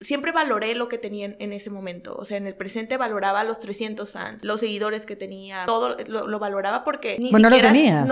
siempre valoré lo que tenían en ese momento. O sea, en el presente valoraba los 300 fans, los seguidores que tenía, todo lo, valoraba porque ni siquiera. No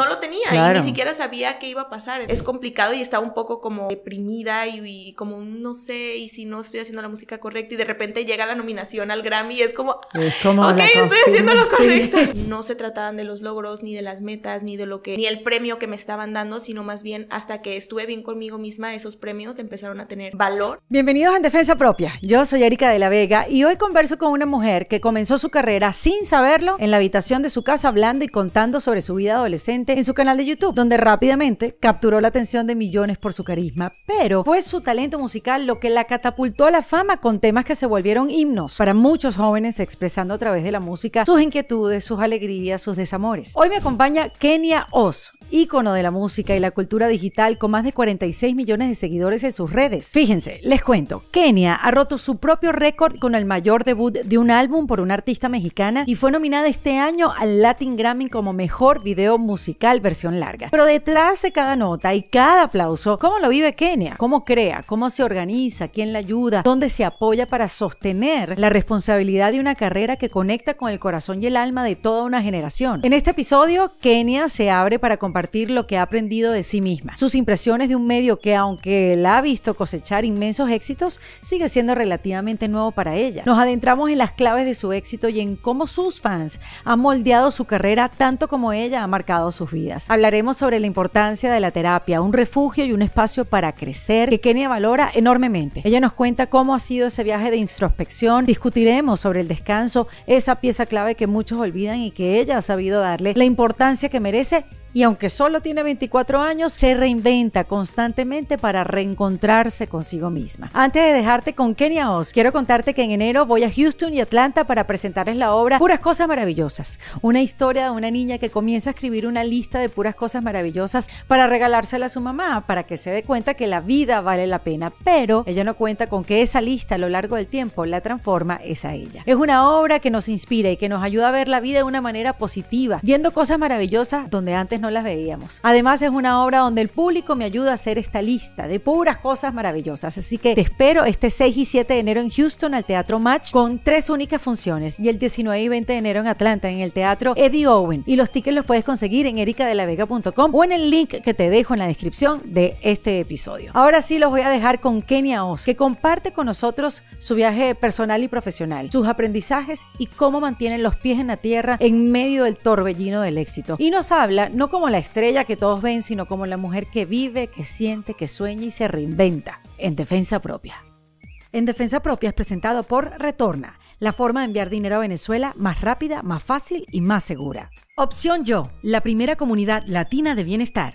lo, tenía y ni siquiera sabía qué iba a pasar. Es complicado y estaba un poco como deprimida y, como no sé, y si no estoy haciendo la música correcta y de repente llega la nominación al Grammy y es como. ok, estoy haciendo lo correcto. No se trataban de los logros, ni de las metas, ni de lo que. ni el premio que me estaban dando, sino más bien hasta que estuve bien conmigo misma, esos premios empezaron a tener valor. Bienvenidos a Defensa Propia. Yo soy Erika de la Vega y hoy converso con una mujer que comenzó su carrera sin saberlo en la habitación de su casa hablando y contando sobre su vida adolescente en su canal de YouTube, donde rápidamente capturó la atención de millones por su carisma. Pero fue su talento musical lo que la catapultó a la fama con temas que se volvieron himnos para muchos jóvenes expresando a través de la música sus inquietudes, sus alegrías, sus desamores. Hoy me acompaña Kenia Oz, ícono de la música y la cultura digital con más de 46 millones de seguidores en sus redes. Fíjense, les cuento, Kenia ha roto su propio récord con el mayor debut de un álbum por una artista mexicana y fue nominada este año al Latin Grammy como mejor video musical versión larga. Pero detrás de cada nota y cada aplauso, ¿cómo lo vive Kenia? ¿Cómo crea? ¿Cómo se organiza? ¿Quién la ayuda? ¿Dónde se apoya para sostener la responsabilidad de una carrera que conecta con el corazón y el alma de toda una generación? En este episodio, Kenia se abre para compartir lo que ha aprendido de sí misma. Sus impresiones de un medio que, aunque la ha visto cosechar inmensos éxitos, sigue siendo relativamente nuevo para ella. Nos adentramos en las claves de su éxito y en cómo sus fans han moldeado su carrera tanto como ella ha marcado sus vidas. Hablaremos sobre la importancia de la terapia, un refugio y un espacio para crecer que Kenia valora enormemente. Ella nos cuenta cómo ha sido ese viaje de introspección, discutiremos sobre el descanso, esa pieza clave que muchos olvidan y que ella ha sabido darle la importancia que merece y aunque solo tiene 24 años, se reinventa constantemente para reencontrarse consigo misma. Antes de dejarte con Kenia Oz, quiero contarte que en enero voy a Houston y Atlanta para presentarles la obra Puras Cosas Maravillosas, una historia de una niña que comienza a escribir una lista de puras cosas maravillosas para regalársela a su mamá, para que se dé cuenta que la vida vale la pena, pero ella no cuenta con que esa lista a lo largo del tiempo la transforma es a ella. Es una obra que nos inspira y que nos ayuda a ver la vida de una manera positiva, viendo cosas maravillosas donde antes no no las veíamos. Además es una obra donde el público me ayuda a hacer esta lista de puras cosas maravillosas. Así que te espero este 6 y 7 de enero en Houston al Teatro Match con tres únicas funciones y el 19 y 20 de enero en Atlanta en el Teatro Eddie Owen. Y los tickets los puedes conseguir en ericadelavega.com o en el link que te dejo en la descripción de este episodio. Ahora sí los voy a dejar con Kenia Oz, que comparte con nosotros su viaje personal y profesional, sus aprendizajes y cómo mantienen los pies en la tierra en medio del torbellino del éxito. Y nos habla no como la estrella que todos ven, sino como la mujer que vive, que siente, que sueña y se reinventa en defensa propia. En defensa propia es presentado por Retorna, la forma de enviar dinero a Venezuela más rápida, más fácil y más segura. Opción Yo, la primera comunidad latina de bienestar.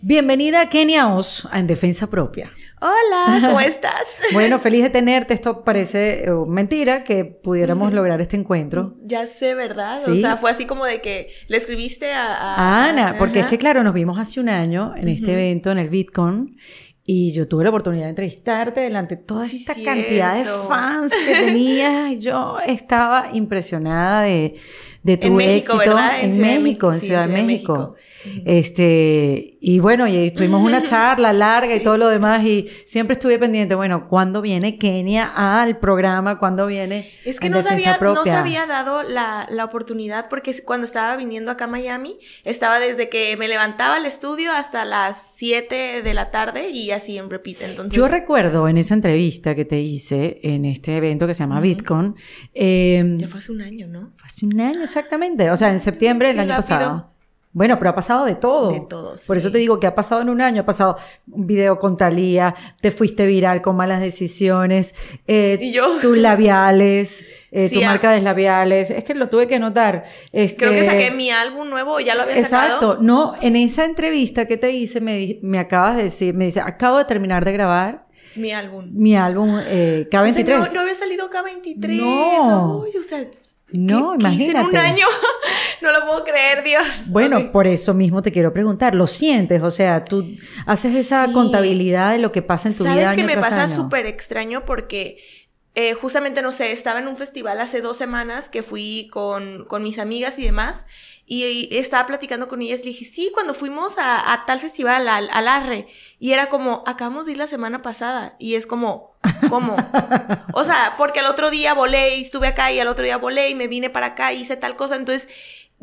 Bienvenida Kenia Oz a En Defensa Propia. Hola, ¿cómo estás? bueno, feliz de tenerte. Esto parece eh, mentira que pudiéramos lograr este encuentro. Ya sé, ¿verdad? O sea, fue así como de que le escribiste a, Ana, porque es que claro, nos vimos hace un año en este evento en el Bitcoin. Y yo tuve la oportunidad de entrevistarte delante de toda esta cantidad de fans que tenías. Yo estaba impresionada de, tu en éxito en, México, en Ciudad, de México. Este, y bueno, y tuvimos una charla larga y todo lo demás y siempre estuve pendiente, bueno, ¿cuándo viene Kenia al programa? ¿Cuándo viene? Es que no, sabía, no se había dado la, la, oportunidad porque cuando estaba viniendo acá a Miami, estaba desde que me levantaba al estudio hasta las 7 de la tarde y así en repite Entonces, Yo recuerdo en esa entrevista que te hice en este evento que se llama Bitcoin. Em, ya fue hace un año, ¿no? Fue hace un año, exactamente. O sea, en ah, septiembre del año pasado. Bueno, pero ha pasado de todo. De todos. Por eso te digo que ha pasado en un año. Ha pasado un video con Talía, te fuiste viral con malas decisiones, eh, ¿Y yo? tus labiales, eh, tu marca de labiales. Es que lo tuve que notar. Este creo que saqué mi álbum nuevo, ya lo había sacado. Exacto. No, en esa entrevista que te hice, me, me acabas de decir, me dice, acabo de terminar de grabar. Mi álbum. Mi álbum eh, K23. no, no, había salido K23. No. Uy, o sea, no, imagínate. en un año. no lo puedo creer, Dios. Bueno, por eso mismo te quiero preguntar, ¿lo sientes? O sea, tú haces esa contabilidad de lo que pasa en tu vida. Sabes que me pasa súper extraño porque eh, justamente, no sé, estaba en un festival hace dos semanas que fui con, mis amigas y demás y, estaba platicando con ellas, le dije, sí, cuando fuimos a, tal festival, al, al ARRE, y era como, acabamos de ir la semana pasada, y es como, ¿cómo? o sea, porque al otro día volé y estuve acá y al otro día volé y me vine para acá y hice tal cosa, entonces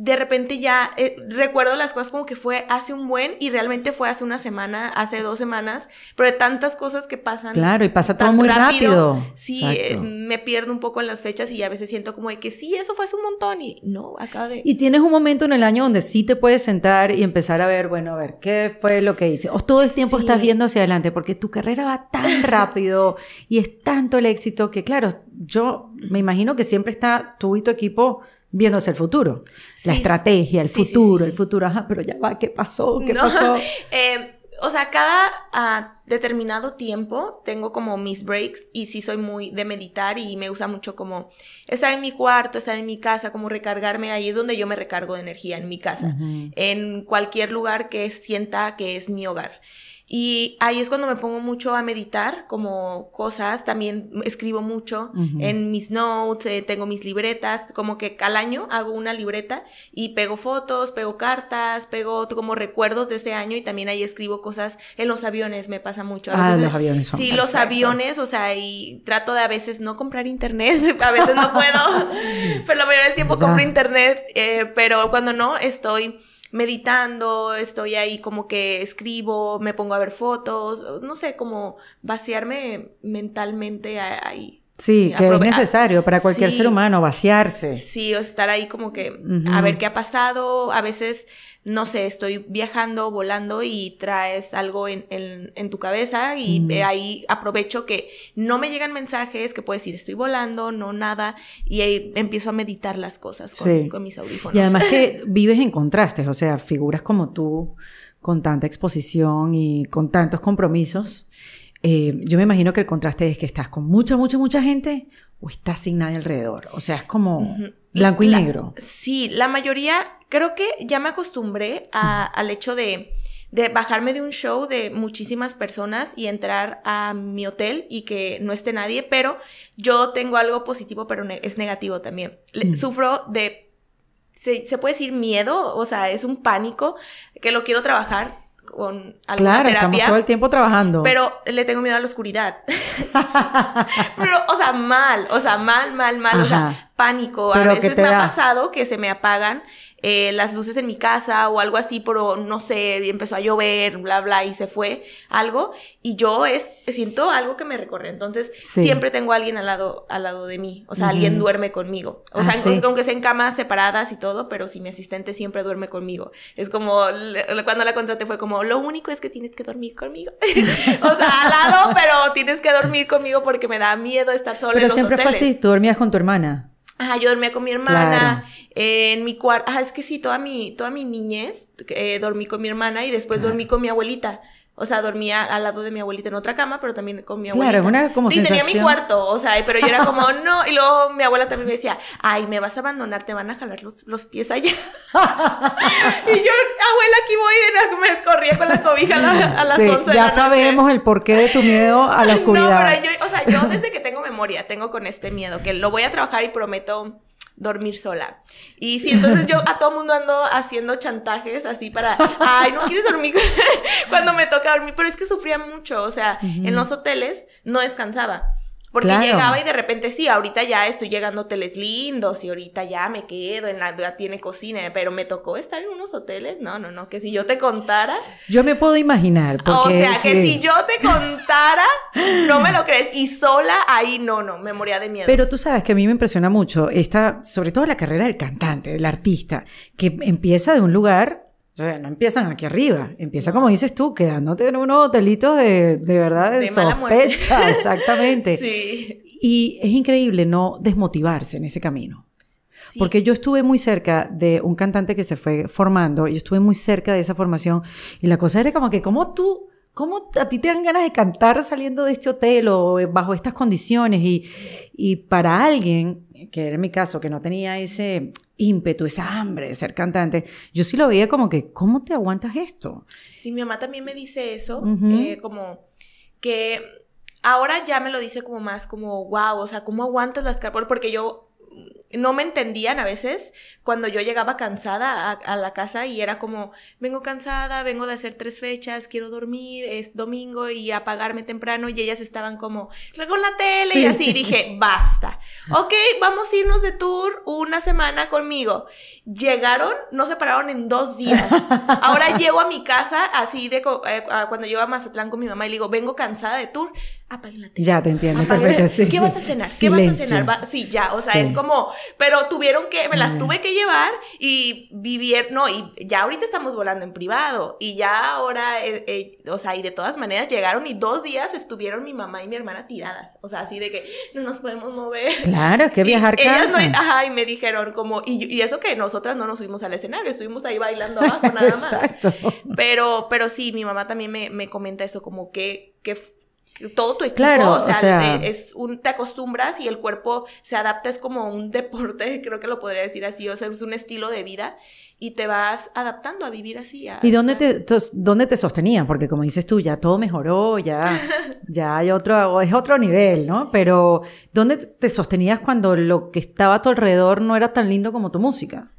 de repente ya eh, recuerdo las cosas como que fue hace un buen y realmente fue hace una semana, hace dos semanas, pero de tantas cosas que pasan. Claro, y pasa todo muy rápido. sí, eh, me pierdo un poco en las fechas y a veces siento como de que sí, eso fue hace un montón y no, acaba de... Y tienes un momento en el año donde sí te puedes sentar y empezar a ver, bueno, a ver, ¿qué fue lo que hice? O todo el tiempo estás viendo hacia adelante porque tu carrera va tan rápido y es tanto el éxito que, claro, yo me imagino que siempre está tú y tu equipo viéndose el futuro. la estrategia, el futuro, el futuro. pero ya va, ¿qué pasó? ¿Qué no, pasó? Eh, o sea, cada ah, determinado tiempo tengo como mis breaks y sí soy muy de meditar y me usa mucho como estar en mi cuarto, estar en mi casa, como recargarme. Ahí es donde yo me recargo de energía, en mi casa, en cualquier lugar que sienta que es mi hogar. Y ahí es cuando me pongo mucho a meditar, como cosas, también escribo mucho en mis notes, eh, tengo mis libretas, como que al año hago una libreta y pego fotos, pego cartas, pego como recuerdos de ese año y también ahí escribo cosas en los aviones, me pasa mucho. Ah, los aviones. sí, los aviones, o sea, y trato de a veces no comprar internet, a veces no puedo, pero la mayoría del tiempo compro internet, eh, pero cuando no, estoy meditando, estoy ahí como que escribo, me pongo a ver fotos, no sé, como vaciarme mentalmente ahí. Sí, que es necesario para cualquier ser humano vaciarse. Sí, o estar ahí como que a ver qué ha pasado. A veces no sé, estoy viajando, volando y traes algo en, tu cabeza y mm. eh, ahí aprovecho que no me llegan mensajes, que puedes decir estoy volando, no nada, y ahí empiezo a meditar las cosas con, mis audífonos. Y además que vives en contrastes, o sea, figuras como tú, con tanta exposición y con tantos compromisos. Eh, yo me imagino que el contraste es que estás con mucha, mucha, mucha gente o está sin nadie alrededor. O sea, es como blanco y negro. Sí, la mayoría, creo que ya me acostumbré al hecho de, bajarme de un show de muchísimas personas y entrar a mi hotel y que no esté nadie, pero yo tengo algo positivo, pero es negativo también. Mm. Sufro de... se puede decir miedo, o sea, es un pánico que lo quiero trabajar, con alguna claro, estamos todo el tiempo trabajando. Pero le tengo miedo a la oscuridad. pero, o sea, mal, o sea, mal, mal, mal, o sea, pánico. a veces me ha pasado que se me apagan eh, las luces en mi casa o algo así, pero no sé, empezó a llover, bla, bla, y se fue algo. Y yo es, siento algo que me recorre. Entonces, siempre tengo a alguien al lado, al lado de mí. O sea, alguien duerme conmigo. O sea, ah, aunque sea en camas separadas y todo, pero si mi asistente siempre duerme conmigo. Es como, cuando la contraté fue como, lo único es que tienes que dormir conmigo. o sea, al lado, pero tienes que dormir conmigo porque me da miedo estar solo Pero siempre fue así, tú dormías con tu hermana. Ajá, yo dormía con mi hermana en mi cuarto. Ajá, es que sí, toda mi, toda mi niñez eh, dormí con mi hermana y después dormí con mi abuelita. O sea, dormía al lado de mi abuelita en otra cama, pero también con mi abuelita. una como y tenía mi cuarto, o sea, pero yo era como, no. Y luego mi abuela también me decía, ay, me vas a abandonar, te van a jalar los, pies allá. y yo, abuela, aquí voy. me corría con la cobija a, la, las sí, Ya sabemos el porqué de tu miedo a la oscuridad. No, pero yo, o sea, yo desde que tengo memoria tengo con este miedo, que lo voy a trabajar y prometo dormir sola. Y sí, entonces yo a todo mundo ando haciendo chantajes así para, ay, no quieres dormir cuando me toca dormir, pero es que sufría mucho, o sea, en los hoteles no descansaba. Porque llegaba y de repente, sí, ahorita ya estoy llegando a hoteles lindos y ahorita ya me quedo, en la, ya tiene cocina, pero me tocó estar en unos hoteles, no, no, no, que si yo te contara... Yo me puedo imaginar. Porque o sea, que si yo te contara, no me lo crees. Y sola ahí, no, no, me moría de miedo. Pero tú sabes que a mí me impresiona mucho esta, sobre todo la carrera del cantante, del artista, que empieza de un lugar no empiezan aquí arriba, empieza como dices tú, quedándote en unos hotelitos de, de verdad de, exactamente. Y es increíble no desmotivarse en ese camino. Porque yo estuve muy cerca de un cantante que se fue formando, yo estuve muy cerca de esa formación y la cosa era como que, ¿cómo tú, cómo a ti te dan ganas de cantar saliendo de este hotel o bajo estas condiciones? Y, y para alguien, que era mi caso, que no tenía ese, ímpetu, esa hambre de ser cantante. Yo sí lo veía como que, ¿cómo te aguantas esto? Sí, mi mamá también me dice eso, eh, como que ahora ya me lo dice como más como, wow, o sea, ¿cómo aguantas las cargas? Porque yo no me entendían a veces cuando yo llegaba cansada a, la casa y era como, vengo cansada, vengo de hacer tres fechas, quiero dormir, es domingo y apagarme temprano y ellas estaban como, con la tele y así dije, basta, ok, vamos a irnos de tour una semana conmigo llegaron, no se pararon en dos días. Ahora llego a mi casa así de eh, cuando llego a Mazatlán con mi mamá y le digo, vengo cansada de tour, apáguenla Ya te entiendo, perfecto. ¿Qué vas a cenar? ¿Qué vas a cenar? Sí, ya, o sea, es como, pero tuvieron que, me las mm. tuve que llevar y vivir, no, y ya ahorita estamos volando en privado y ya ahora, eh, eh, o sea, y de todas maneras llegaron y dos días estuvieron mi mamá y mi hermana tiradas, o sea, así de que no nos podemos mover. Claro, que viajar y, Ellas ajá, y me dijeron como, y, y eso que nosotros no nos subimos al escenario, estuvimos ahí bailando abajo nada más. Pero, pero sí, mi mamá también me, me comenta eso, como que, todo tu equipo, o sea, eh, es un, te acostumbras y el cuerpo se adapta, es como un deporte, creo que lo podría decir así, o sea, es un estilo de vida y te vas adaptando a vivir así. ¿Y dónde te, dónde te sostenías Porque como dices tú, ya todo mejoró, ya, ya hay otro, es otro nivel, ¿no? Pero ¿dónde te sostenías cuando lo que estaba a tu alrededor no era tan lindo como tu música?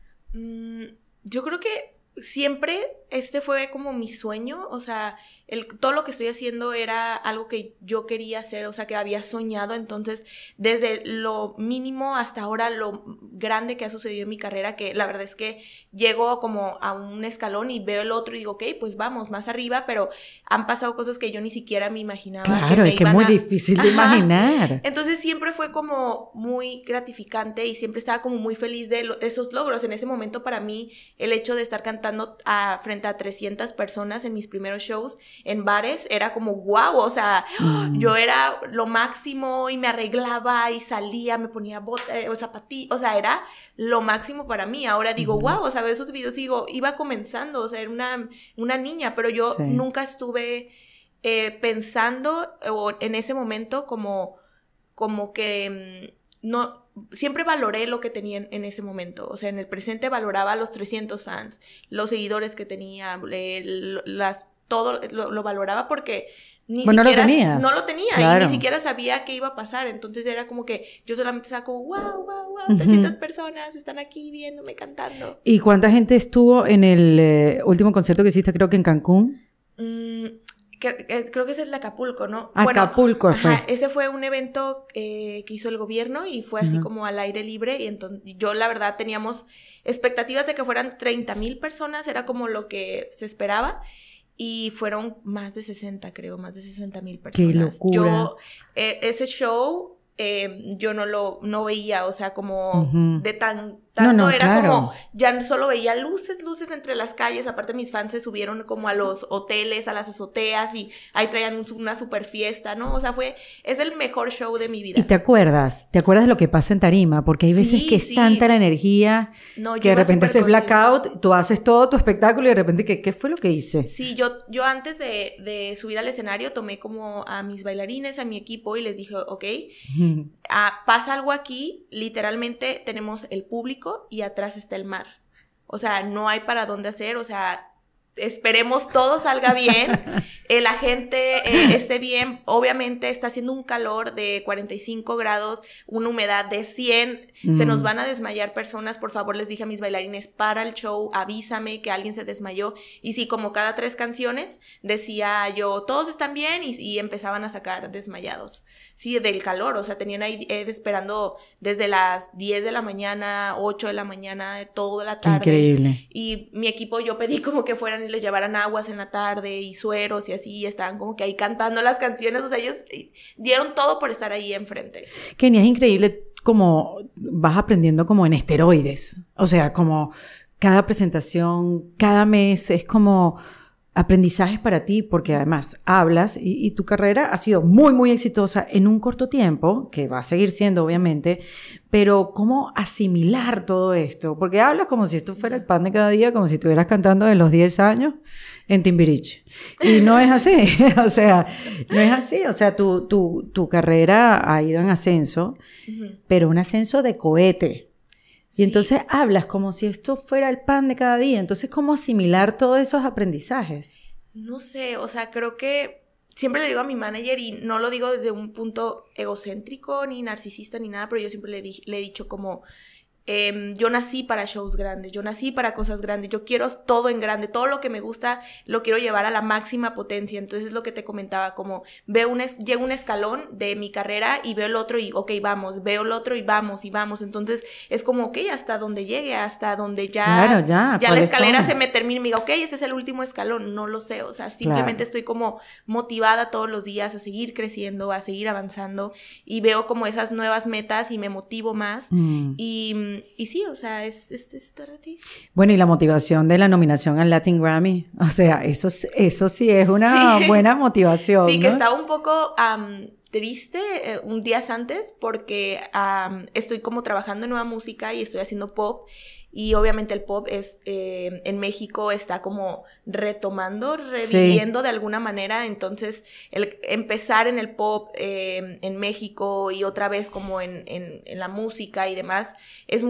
yo creo que siempre este fue como mi sueño, o sea, el, todo lo que estoy haciendo era algo que yo quería hacer, o sea, que había soñado. Entonces, desde lo mínimo hasta ahora, lo grande que ha sucedido en mi carrera, que la verdad es que llego como a un escalón y veo el otro y digo, ok, pues vamos, más arriba, pero han pasado cosas que yo ni siquiera me imaginaba. Claro, que es que muy difícil de imaginar. Entonces, siempre fue como muy gratificante y siempre estaba como muy feliz de, esos logros. En ese momento, para mí, el hecho de estar cantando frente a 300 personas en mis primeros shows en bares, era como guau, o sea, mm. yo era lo máximo y me arreglaba y salía, me ponía bota, o zapatillas, o sea, era lo máximo para mí. Ahora digo, guau, o sea, esos videos digo, iba comenzando, o sea, era una, niña, pero yo nunca estuve eh, pensando en ese momento como, como que mm, no siempre valoré lo que tenía en, ese momento. O sea, en el presente valoraba los 300 fans, los seguidores que tenía, las todo lo, valoraba porque ni siquiera no lo, No lo tenía y ni siquiera sabía qué iba a pasar. Entonces era como que yo solamente estaba como, wow, wow, wow, 300 personas están aquí viéndome cantando. ¿Y cuánta gente estuvo en el eh, último concierto que hiciste, creo que en Cancún? Mm, creo que ese es el Acapulco, ¿no? Ah, Acapulco bueno, fue. ese fue un evento eh, que hizo el gobierno y fue así como al aire libre. Y entonces yo, la verdad, teníamos expectativas de que fueran 30 mil personas, era como lo que se esperaba y fueron más de 60, creo, más de 60 mil personas. Qué locura. Yo, eh, ese show, eh, yo no lo, no veía, o sea, como de tan tanto no, no, era como, ya solo veía luces, luces entre las calles. Aparte, mis fans se subieron como a los hoteles, a las azoteas y ahí traían una super fiesta, ¿no? O sea, fue, es el mejor show de mi vida. Y te acuerdas, te acuerdas lo que pasa en Tarima, porque hay veces que es tanta la energía que de repente haces blackout, tú haces todo tu espectáculo y de repente, ¿qué, qué fue lo que hice? Sí, yo, yo antes de, de subir al escenario tomé como a mis bailarines, a mi equipo y les dije, ok. Ah, pasa algo aquí, literalmente tenemos el público y atrás está el mar. O sea, no hay para dónde hacer, o sea, esperemos todo salga bien, la gente eh, esté bien, obviamente está haciendo un calor de 45 grados, una humedad de 100, se nos mm. van a desmayar personas, por favor les dije a mis bailarines, para el show, avísame que alguien se desmayó, y sí, como cada tres canciones decía yo, todos están bien, y, y empezaban a sacar desmayados sí, del calor, o sea, tenían ahí eh, esperando desde las 10 de la mañana, 8 de la mañana, toda la tarde. Increíble. Y mi equipo yo pedí como que fueran y les llevaran aguas en la tarde y sueros y así, y estaban como que ahí cantando las canciones, o sea, ellos eh, dieron todo por estar ahí enfrente. Kenia, es increíble como vas aprendiendo como en esteroides, o sea, como cada presentación, cada mes es como aprendizajes para ti, porque además hablas y, tu carrera ha sido muy, muy exitosa en un corto tiempo, que va a seguir siendo obviamente, pero ¿cómo asimilar todo esto? Porque hablas como si esto fuera el pan de cada día, como si estuvieras cantando de los 10 años en Timbirich. Y no es así, o sea, no es así, o sea, tu, tu, carrera ha ido en ascenso, pero un ascenso de cohete. Y entonces hablas como si esto fuera el pan de cada día. Entonces, ¿cómo asimilar todos esos aprendizajes? No sé, o sea, creo que siempre le digo a mi manager y no lo digo desde un punto egocéntrico ni narcisista ni nada, pero yo siempre le, le he dicho como Em, yo nací para shows grandes, yo nací para cosas grandes, yo quiero todo en grande, todo lo que me gusta lo quiero llevar a la máxima potencia, entonces es lo que te comentaba, como veo un, un escalón de mi carrera y veo el otro y ok, vamos, veo el otro y vamos y vamos, entonces es como ok, hasta donde llegue, hasta donde ya, ya, la escalera se me termina y me diga ok, ese es el último escalón, no lo sé, o sea, simplemente estoy como motivada todos los días a seguir creciendo, a seguir avanzando y veo como esas nuevas metas y me motivo más mm. y y sí, o sea, es, es, Bueno, y la motivación de la nominación al Latin Grammy, o sea, eso, eso sí es una buena motivación. sí, que estaba un poco triste eh, un día antes porque estoy como trabajando en nueva música y estoy haciendo pop y obviamente el pop es, eh, en México está como retomando, reviviendo de alguna manera. Entonces, el empezar en el pop eh, en México y otra vez como en, en, en la música y demás, es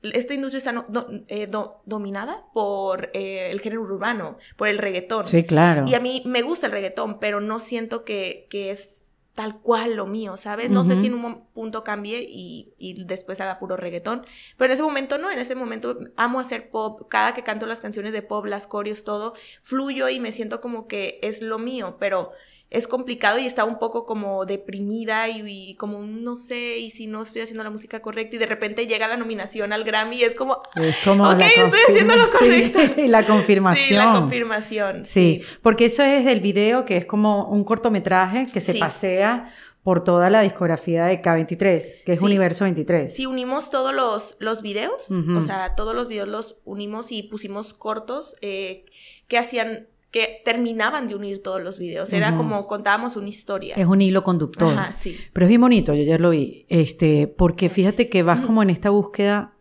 esta industria está no, eh, dominada por eh, el género urbano, por el reggaetón. Sí, claro. Y a mí me gusta el reggaetón, pero no siento que, que es tal cual lo mío, ¿sabes? No sé si en un punto cambie y, y, después haga puro reggaetón, pero en ese momento no, en ese momento amo hacer pop, cada que canto las canciones de pop, las coreos, todo, fluyo y me siento como que es lo mío, pero es complicado y estaba un poco como deprimida y, como no sé, y si no estoy haciendo la música correcta y de repente llega la nominación al Grammy y es como, estoy haciendo lo correcto. Sí, la confirmación. Sí, confirmación. Sí, porque eso es del video que es como un cortometraje que se pasea por toda la discografía de K23, que es Universo 23. si unimos todos los, los videos, o sea, todos los videos los unimos y pusimos cortos eh, que hacían que terminaban de unir todos los videos. Era como contábamos una historia. Es un hilo conductor. Pero es bien bonito, yo ya lo vi. Este, porque fíjate que vas como en esta búsqueda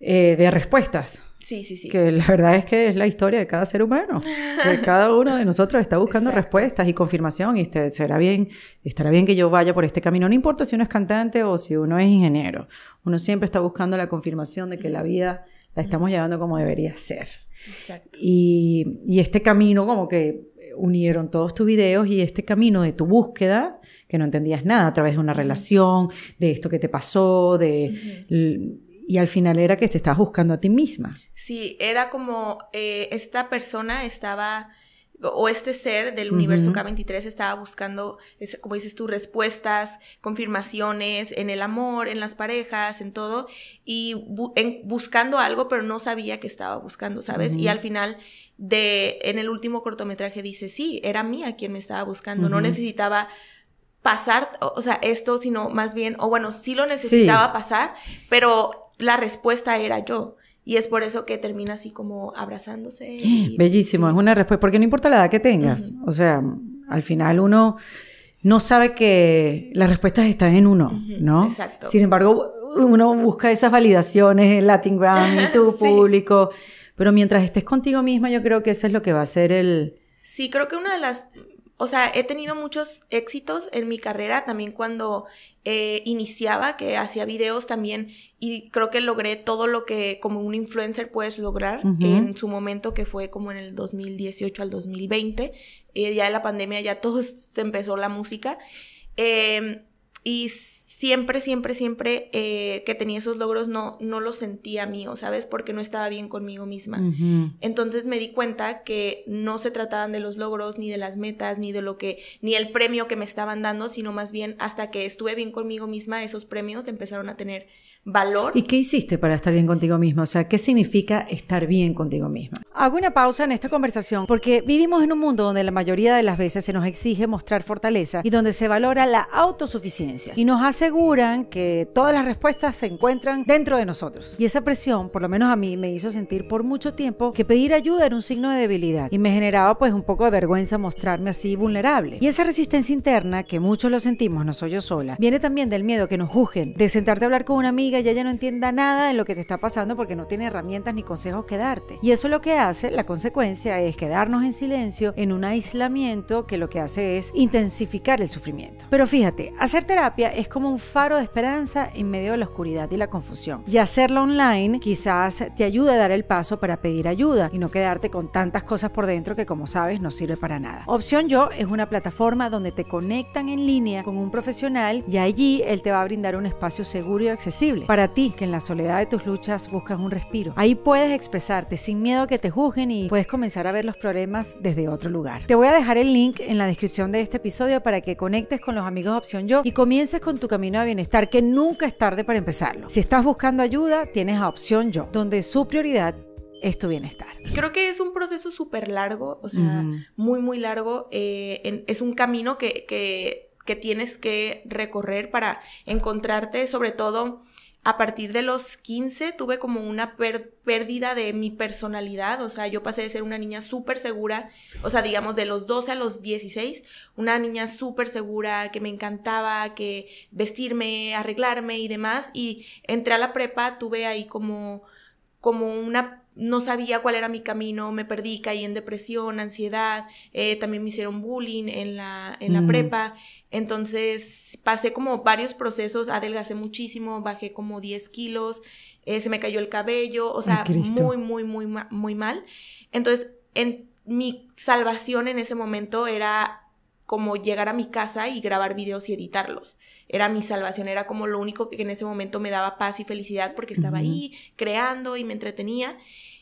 eh, de respuestas. Sí, sí, sí. Que la verdad es que es la historia de cada ser humano. cada uno de nosotros está buscando respuestas y confirmación. Y este, será bien, estará bien que yo vaya por este camino. No importa si uno es cantante o si uno es ingeniero. Uno siempre está buscando la confirmación de que la vida la estamos llevando como debería ser. Y, este camino como que unieron todos tus videos y este camino de tu búsqueda, que no entendías nada a través de una relación, de esto que te pasó, de... Y al final era que te estabas buscando a ti misma. Sí, era como eh, esta persona estaba o este ser del universo K23 estaba buscando, como dices tú, respuestas, confirmaciones en el amor, en las parejas, en todo, y buscando algo, pero no sabía que estaba buscando, ¿sabes? Y al final de, en el último cortometraje dice, sí, era mía quien me estaba buscando, no necesitaba pasar, o, sea, esto, sino más bien, o bueno, sí lo necesitaba pasar, pero la respuesta era yo. Y es por eso que termina así como abrazándose. Bellísimo, es una respuesta, porque no importa la edad que tengas, o sea, al final uno no sabe que las respuestas están en uno, ¿no? Exacto. Sin embargo, uno busca esas validaciones en Latin en tu público, pero mientras estés contigo misma, yo creo que eso es lo que va a ser el... Sí, creo que una de las o sea, he tenido muchos éxitos en mi carrera, también cuando eh, iniciaba, que hacía videos también, y creo que logré todo lo que como un influencer puedes lograr en su momento, que fue como en el 2018 al 2020, eh, ya de la pandemia ya todo se empezó la música, eh, y siempre, siempre, siempre eh, que tenía esos logros no, no los sentía mío, ¿sabes? Porque no estaba bien conmigo misma. Entonces me di cuenta que no se trataban de los logros, ni de las metas, ni de lo que, ni el premio que me estaban dando, sino más bien hasta que estuve bien conmigo misma, esos premios empezaron a tener valor. ¿Y qué hiciste para estar bien contigo misma? O sea, ¿qué significa estar bien contigo misma? Hago una pausa en esta conversación porque vivimos en un mundo donde la mayoría de las veces se nos exige mostrar fortaleza y donde se valora la autosuficiencia y nos aseguran que todas las respuestas se encuentran dentro de nosotros. Y esa presión, por lo menos a mí, me hizo sentir por mucho tiempo que pedir ayuda era un signo de debilidad y me generaba pues un poco de vergüenza mostrarme así vulnerable. Y esa resistencia interna, que muchos lo sentimos, no soy yo sola, viene también del miedo que nos juzguen, de sentarte a hablar con una amiga ya ya no entienda nada de lo que te está pasando porque no tiene herramientas ni consejos que darte. Y eso lo que hace, la consecuencia es quedarnos en silencio, en un aislamiento que lo que hace es intensificar el sufrimiento. Pero fíjate, hacer terapia es como un faro de esperanza en medio de la oscuridad y la confusión. Y hacerla online quizás te ayude a dar el paso para pedir ayuda y no quedarte con tantas cosas por dentro que como sabes no sirve para nada. Opción Yo es una plataforma donde te conectan en línea con un profesional y allí él te va a brindar un espacio seguro y accesible para ti, que en la soledad de tus luchas buscas un respiro. Ahí puedes expresarte sin miedo a que te juzguen y puedes comenzar a ver los problemas desde otro lugar. Te voy a dejar el link en la descripción de este episodio para que conectes con los amigos de Opción Yo y comiences con tu camino de bienestar, que nunca es tarde para empezarlo. Si estás buscando ayuda, tienes a Opción Yo, donde su prioridad es tu bienestar. Creo que es un proceso súper largo, o sea, muy, muy largo. Eh, es un camino que, que, que, tienes que recorrer para encontrarte, sobre todo a partir de los 15 tuve como una pérdida de mi personalidad, o sea, yo pasé de ser una niña súper segura, o sea, digamos de los 12 a los 16, una niña súper segura, que me encantaba, que vestirme, arreglarme y demás, y entré a la prepa, tuve ahí como, como una no sabía cuál era mi camino, me perdí, caí en depresión, ansiedad, eh, también me hicieron bullying en la, en la prepa, entonces pasé como varios procesos, adelgacé muchísimo, bajé como 10 kilos, eh, se me cayó el cabello, o sea, muy, muy, muy, muy mal. Entonces, en, mi salvación en ese momento era como llegar a mi casa y grabar videos y editarlos. Era mi salvación, era como lo único que en ese momento me daba paz y felicidad porque estaba ahí creando y me entretenía.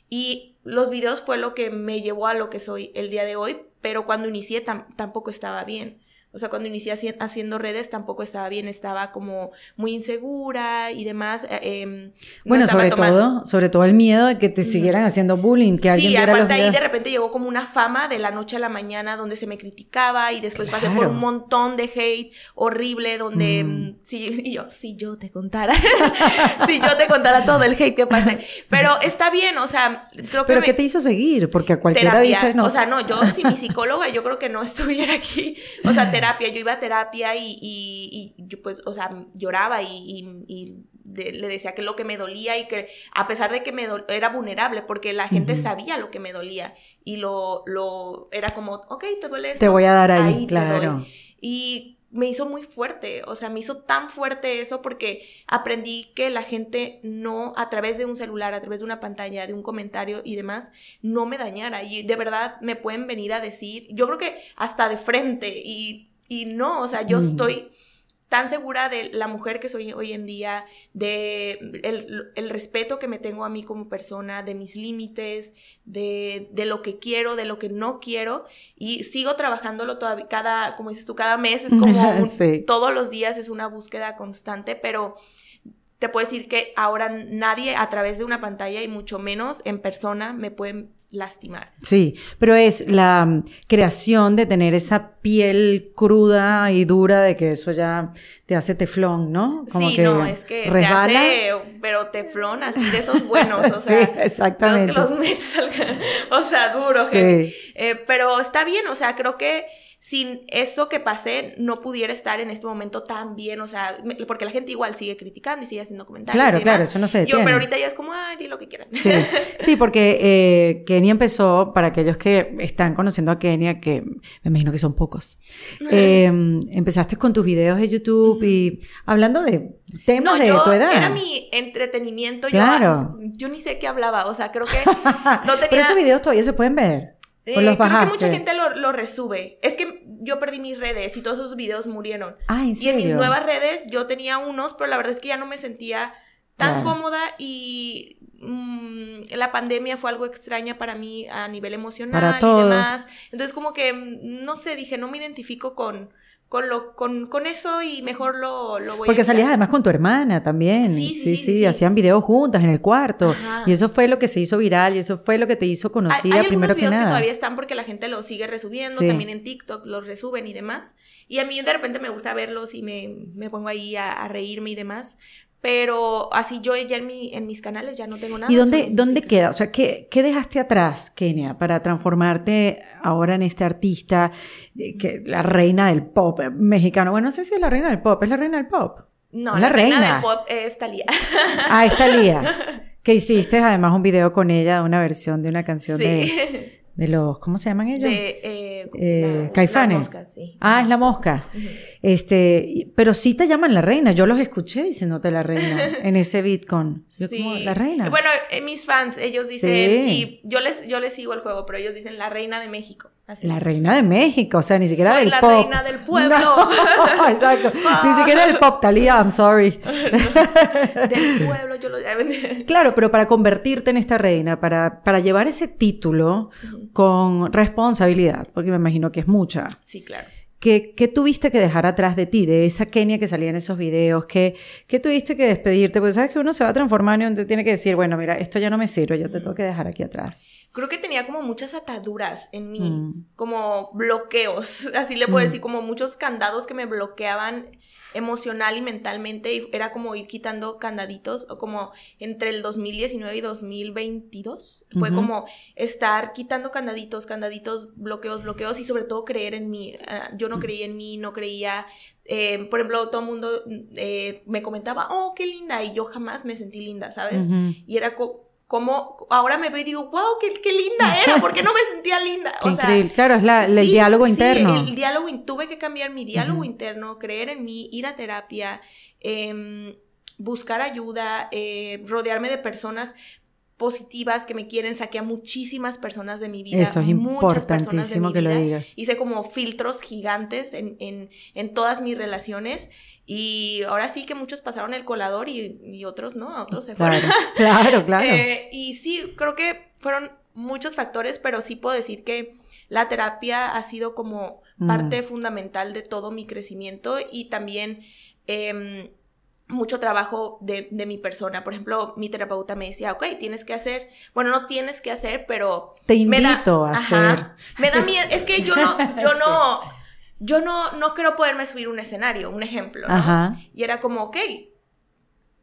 Y los videos fue lo que me llevó a lo que soy el día de hoy, pero cuando inicié tampoco estaba bien. O sea, cuando inicié haciendo redes tampoco estaba bien, estaba como muy insegura y demás. Eh, em, bueno, sobre todo, sobre todo el miedo de que te siguieran haciendo bullying, que sí, aparte ahí de repente llegó como una fama de la noche a la mañana donde se me criticaba y después pasé por un montón de hate horrible donde mm. mm, si, yo, si yo te contara, si yo te contara todo el hate que pasé. Pero está bien, o sea, creo que... Pero ¿qué te hizo seguir? Porque a cualquiera terapia. dice O sea, no, yo si mi psicóloga yo creo que no estuviera aquí. O sea, te yo iba a terapia y, y, yo pues, o sea, lloraba y, le decía que lo que me dolía y que a pesar de que me era vulnerable porque la gente sabía lo que me dolía y lo, lo era como, ok, te duele esto. Te voy a dar ahí, claro. Y me hizo muy fuerte, o sea, me hizo tan fuerte eso porque aprendí que la gente no, a través de un celular, a través de una pantalla, de un comentario y demás, no me dañara. Y de verdad me pueden venir a decir, yo creo que hasta de frente y y no, o sea, yo mm. estoy tan segura de la mujer que soy hoy en día, de el, respeto que me tengo a mí como persona, de mis límites, de, de, lo que quiero, de lo que no quiero, y sigo trabajándolo todavía, cada, como dices tú, cada mes, es como un, todos los días es una búsqueda constante, pero te puedo decir que ahora nadie a través de una pantalla y mucho menos en persona me pueden lastimar. Sí, pero es la mm, creación de tener esa piel cruda y dura de que eso ya te hace teflón, ¿no? Como sí, que no, es que te hace, pero teflón así de esos buenos, o sea, sí, exactamente. que los o sea, duro, sí. Eh, pero está bien, o sea, creo que sin eso que pasé no pudiera estar en este momento tan bien, o sea, porque la gente igual sigue criticando y sigue haciendo comentarios. Claro, claro, eso no se pero ahorita ya es como, ay, di lo que quieran. Sí, porque eh, Kenia empezó, para aquellos que están conociendo a Kenia, que me imagino que son pocos, em, empezaste con tus videos de YouTube y hablando de temas de tu edad. Era mi entretenimiento, claro. yo, yo ni sé qué hablaba, o sea, creo que no tenía... Pero esos videos todavía se pueden ver. Pues eh, creo que mucha gente lo, resube. Es que yo perdí mis redes y todos esos videos murieron. Ah, y en mis nuevas redes yo tenía unos, pero la verdad es que ya no me sentía tan cómoda y mm, la pandemia fue algo extraña para mí a nivel emocional y demás. Entonces como que, mm, no sé, dije, no me identifico con, con, lo, con, con eso y mejor lo, lo voy Porque salías además con tu hermana también. Sí, sí, sí. hacían videos juntas en el cuarto. Y eso fue lo que se hizo viral y eso fue lo que te hizo conocida hay, hay primero algunos videos que, todavía están porque la gente los sigue resubiendo, también en TikTok los resuben y demás. Y a mí de repente me gusta verlos y me, pongo ahí a reírme y demás pero así yo ya en, mis canales ya no tengo nada. ¿Y dónde, dónde queda? O sea, ¿qué, dejaste atrás, Kenia, para transformarte ahora en este artista, eh, que, la reina del pop eh, mexicano? Bueno, no sé si es la reina del pop, es la reina del pop. No, la, la reina. del pop es Talía. Ah, es Talía. Que hiciste además un video con ella, una versión de una canción de de los, ¿cómo se llaman ellos? Eh, eh, caifanes. Ah, es la mosca. Este, pero sí te llaman la reina. Yo los escuché diciéndote la reina en ese Bitcoin. Yo como, la reina. Bueno, eh, mis fans, ellos dicen, y yo les, yo les sigo el juego, pero ellos dicen la reina de México. La reina de México, o sea, ni siquiera del la pop. La reina del pueblo. exacto. ni siquiera del pop, Talía, I'm sorry. del pueblo, yo lo. claro, pero para convertirte en esta reina, para, para llevar ese título con responsabilidad, porque me imagino que es mucha. Sí, claro. ¿Qué, ¿Qué, tuviste que dejar atrás de ti, de esa Kenia que salía en esos videos? ¿Qué, tuviste que despedirte? Porque sabes que uno se va a transformar y uno tiene que decir, bueno, mira, esto ya no me sirve, yo te tengo que dejar aquí atrás creo que tenía como muchas ataduras en mí, mm. como bloqueos, así le puedo mm. decir, como muchos candados que me bloqueaban emocional y mentalmente y era como ir quitando candaditos o como entre el 2019 y 2022 fue como estar quitando candaditos, candaditos, bloqueos, bloqueos y sobre todo creer en mí. Ah, yo no mm. creía en mí, no creía, eh, por ejemplo, todo el mundo eh, me comentaba, oh, qué linda y yo jamás me sentí linda, ¿sabes? Y era como como ahora me veo y digo, wow, qué, linda era, porque no me sentía linda. O claro, es el diálogo interno. el diálogo, tuve que cambiar mi diálogo interno, creer en mí, ir a terapia, em, buscar ayuda, eh, rodearme de personas, positivas que me quieren, saqué a muchísimas personas de mi vida, muchas personas de mi vida. Hice como filtros gigantes en, todas mis relaciones y ahora sí que muchos pasaron el colador y, otros no, otros se fueron. Claro, claro. Eh, y sí, creo que fueron muchos factores, pero sí puedo decir que la terapia ha sido como mm. parte fundamental de todo mi crecimiento y también em, mucho trabajo de, de, mi persona. Por ejemplo, mi terapeuta me decía, ok, tienes que hacer, bueno, no tienes que hacer, pero... Te invito a hacer. me da miedo, es que yo no, yo no, yo no, no quiero poderme subir un escenario, un ejemplo. ¿no? Ajá. Y era como, ok,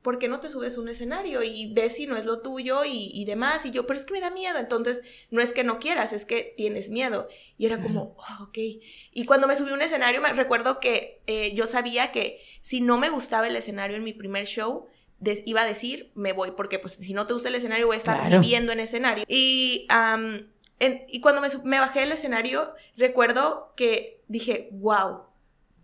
¿por qué no te subes un escenario y ves si no es lo tuyo y, demás? Y yo, pero es que me da miedo, entonces no es que no quieras, es que tienes miedo. Y era como, oh, ok. Y cuando me subí un escenario, me recuerdo que eh, yo sabía que si no me gustaba el escenario en mi primer show, iba a decir, me voy, porque pues si no te gusta el escenario, voy a estar viviendo en escenario. Y, y cuando me, me bajé del escenario, recuerdo que dije, wow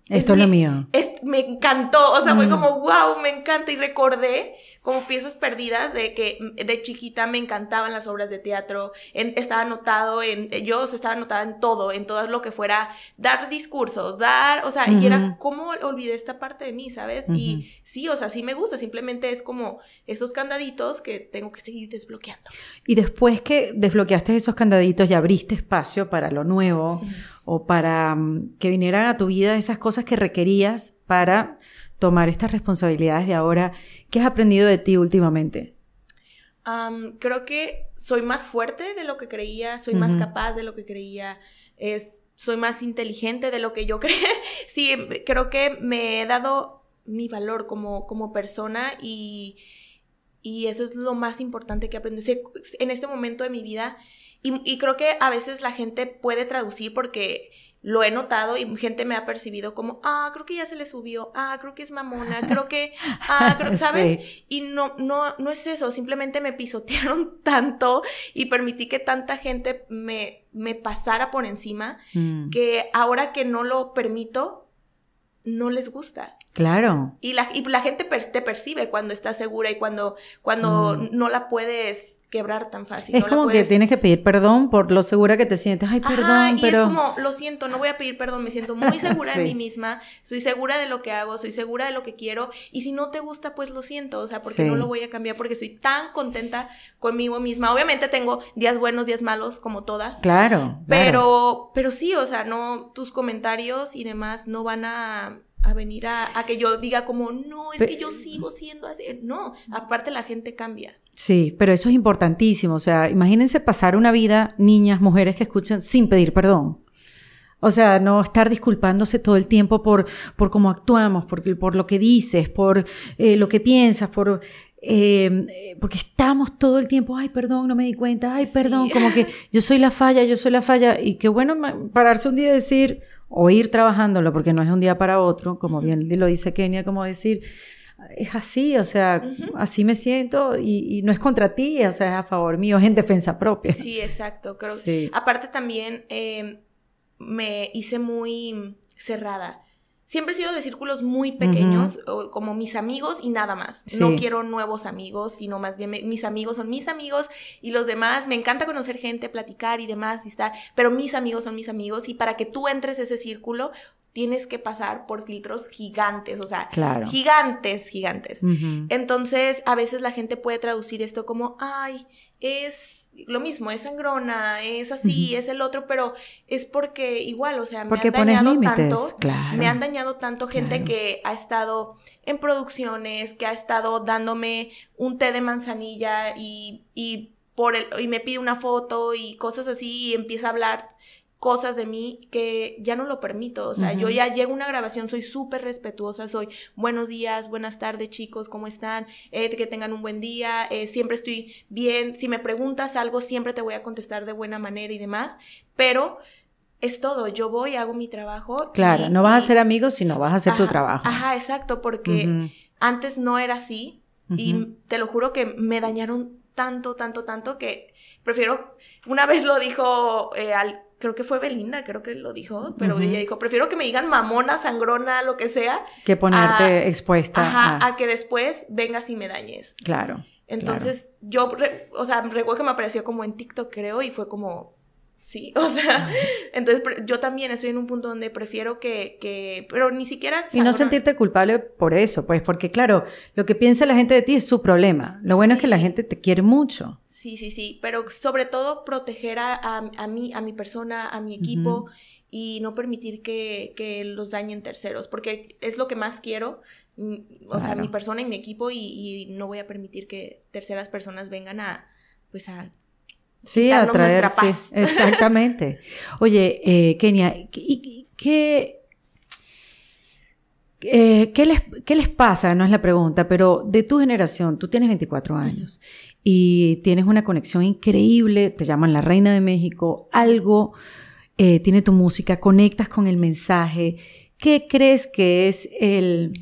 esto es, lo mío. me encantó, o sea, fue mm. como, wow, me encanta. Y recordé como piezas perdidas de que de chiquita me encantaban las obras de teatro, estaba anotado en, yo estaba anotada en todo, en todo lo que fuera dar discursos, dar, o sea, y era como olvidé esta parte de mí, ¿sabes? Y sí, o sea, sí me gusta, simplemente es como esos candaditos que tengo que seguir desbloqueando. Y después que desbloqueaste esos candaditos y abriste espacio para lo nuevo o para mm, que vinieran a tu vida esas cosas que requerías para tomar estas responsabilidades de ahora. ¿Qué has aprendido de ti últimamente? creo que soy más fuerte de lo que creía, soy más capaz de lo que creía, soy más inteligente de lo que yo creía. sí, creo que me he dado mi valor como, persona y, eso es lo más importante que aprendí. en este momento de mi vida y, creo que a veces la gente puede traducir porque lo he notado y gente me ha percibido como, ah, creo que ya se le subió, ah, creo que es mamona, creo que, ah, creo, que, ¿sabes? Y no, no, no es eso, simplemente me pisotearon tanto y permití que tanta gente me, me pasara por encima mm. que ahora que no lo permito, no les gusta. Claro. Y la, y la gente te percibe cuando estás segura y cuando, cuando mm. no la puedes quebrar tan fácil. Es como que tienes que pedir perdón por lo segura que te sientes. Ay, perdón, y es como, lo siento, no voy a pedir perdón, me siento muy segura de mí misma, soy segura de lo que hago, soy segura de lo que quiero, y si no te gusta, pues lo siento, o sea, porque no lo voy a cambiar, porque soy tan contenta conmigo misma. Obviamente tengo días buenos, días malos, como todas. Claro. Pero, pero sí, o sea, no, tus comentarios y demás no van a a venir a, que yo diga como, no, es que yo sigo siendo así. No, aparte la gente cambia. Sí, pero eso es importantísimo. O sea, imagínense pasar una vida, niñas, mujeres que escuchan, sin pedir perdón. O sea, no estar disculpándose todo el tiempo por, por cómo actuamos, por, por lo que dices, por eh, lo que piensas, por... Eh, porque estamos todo el tiempo, ay, perdón, no me di cuenta, ay, perdón, como que yo soy la falla, yo soy la falla, y qué bueno pararse un día y decir, o ir trabajándolo, porque no es un día para otro, como bien lo dice Kenia, como decir, es así, o sea, así me siento y, no es contra ti, o sea, es a favor mío, es en defensa propia. Sí, exacto, creo. Sí. Aparte también eh, me hice muy cerrada siempre he sido de círculos muy pequeños, como mis amigos y nada más. No quiero nuevos amigos, sino más bien mis amigos son mis amigos y los demás, me encanta conocer gente, platicar y demás y estar, pero mis amigos son mis amigos y para que tú entres a ese círculo tienes que pasar por filtros gigantes, o sea, gigantes, gigantes. Entonces, a veces la gente puede traducir esto como, ay, es lo mismo, es sangrona, es así, es el otro, pero es porque igual, o sea, me han dañado tanto, me han dañado tanto gente que ha estado en producciones, que ha estado dándome un té de manzanilla y, y por el, y me pide una foto y cosas así y empieza a hablar cosas de mí que ya no lo permito. O sea, yo ya llego a una grabación, soy súper respetuosa, soy buenos días, buenas tardes chicos, ¿cómo están? Eh, que tengan un buen día, eh, siempre estoy bien, si me preguntas algo, siempre te voy a contestar de buena manera y demás, pero es todo, yo voy, hago mi trabajo. Claro, no vas a ser amigos, sino vas a hacer tu trabajo. Ajá, exacto, porque antes no era así y te lo juro que me dañaron tanto, tanto, tanto que prefiero, una vez lo dijo eh, al, creo que fue Belinda, creo que lo dijo, pero ella dijo, prefiero que me digan mamona, sangrona, lo que sea. Que ponerte expuesta. Ajá, a... que después vengas y me dañes. Claro. Entonces yo, o sea, recuerdo que me apareció como en TikTok, creo, y fue como, sí, o sea, entonces yo también estoy en un punto donde prefiero que, pero ni siquiera... Y no sentirte culpable por eso, pues, porque claro, lo que piensa la gente de ti es su problema. Lo bueno es que la gente te quiere mucho. Sí, sí, sí, pero sobre todo proteger a, a, mí, a mi persona, a mi equipo. Y no permitir que, que los dañen terceros, porque es lo que más quiero, mm, o sea, mi persona y mi equipo y, y, no voy a permitir que terceras personas vengan a, pues a Sí, a traer exactamente. Oye, eh, Kenia, eh, ¿qué, les, pasa? No es la pregunta, pero de tu generación, tú tienes 24 años y tienes una conexión increíble, te llaman la reina de México, algo eh, tiene tu música, conectas con el mensaje. ¿Qué crees que es el,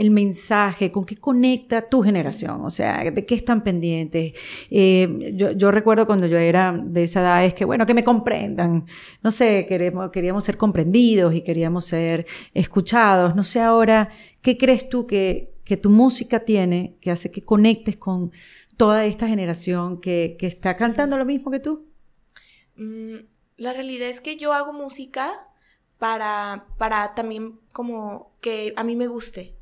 el mensaje, con qué conecta tu generación, o sea, de qué están pendientes. Eh, yo, recuerdo cuando yo era de esa edad, es que, bueno, que me comprendan, no sé, queremos, queríamos ser comprendidos y queríamos ser escuchados, no sé ahora, ¿qué crees tú que, tu música tiene que hace que conectes con toda esta generación que, está cantando lo mismo que tú? Mm, la realidad es que yo hago música para, para también como que a mí me guste